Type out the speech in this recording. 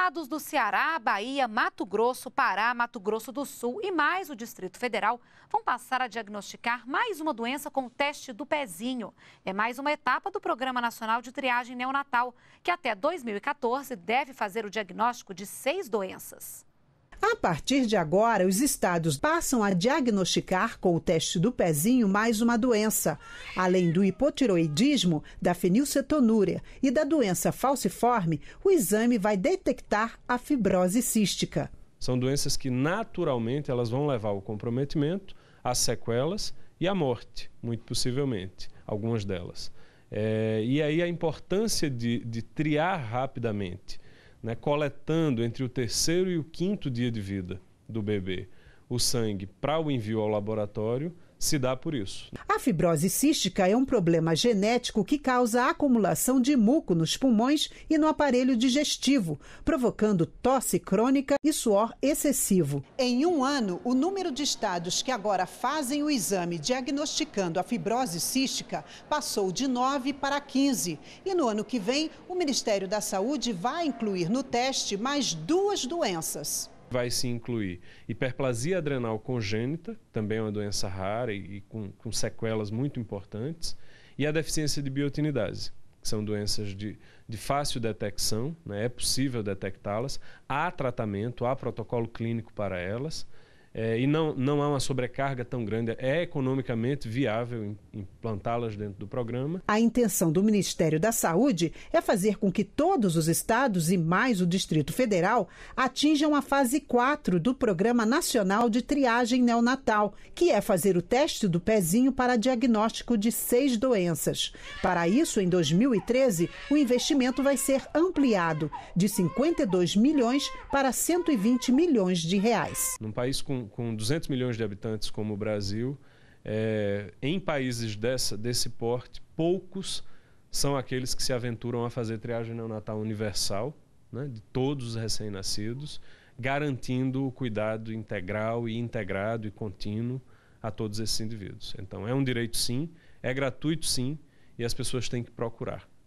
estados do Ceará, Bahia, Mato Grosso, Pará, Mato Grosso do Sul e mais o Distrito Federal vão passar a diagnosticar mais uma doença com o teste do pezinho. É mais uma etapa do Programa Nacional de Triagem Neonatal, que até 2014 deve fazer o diagnóstico de seis doenças. A partir de agora, os estados passam a diagnosticar com o teste do pezinho mais uma doença, além do hipotiroidismo, da fenilcetonúria e da doença falciforme, o exame vai detectar a fibrose cística. São doenças que naturalmente elas vão levar ao comprometimento, às sequelas e à morte, muito possivelmente, algumas delas. É, e aí a importância de, de triar rapidamente né, coletando entre o terceiro e o quinto dia de vida do bebê o sangue para o envio ao laboratório se dá por isso. A fibrose cística é um problema genético que causa a acumulação de muco nos pulmões e no aparelho digestivo, provocando tosse crônica e suor excessivo. Em um ano, o número de estados que agora fazem o exame diagnosticando a fibrose cística passou de 9 para 15. E no ano que vem, o Ministério da Saúde vai incluir no teste mais duas doenças vai se incluir hiperplasia adrenal congênita, também é uma doença rara e, e com, com, sequelas muito importantes, e a deficiência de biotinidase, que são doenças de, de fácil detecção, né? é possível detectá-las, há tratamento, há protocolo clínico para elas, é, e não, não há uma sobrecarga tão grande. É economicamente viável implantá-las dentro do programa. A intenção do Ministério da Saúde é fazer com que todos os estados e mais o Distrito Federal atinjam a fase 4 do Programa Nacional de Triagem Neonatal, que é fazer o teste do pezinho para diagnóstico de seis doenças. Para isso, em 2013, o investimento vai ser ampliado de 52 milhões para 120 milhões de reais. Num país com com, 200 milhões de habitantes como o Brasil, é, em países dessa, desse porte, poucos são aqueles que se aventuram a fazer triagem neonatal universal, né, de todos os recém-nascidos, garantindo o cuidado integral e integrado e contínuo a todos esses indivíduos. Então, é um direito sim, é gratuito sim, e as pessoas têm que procurar.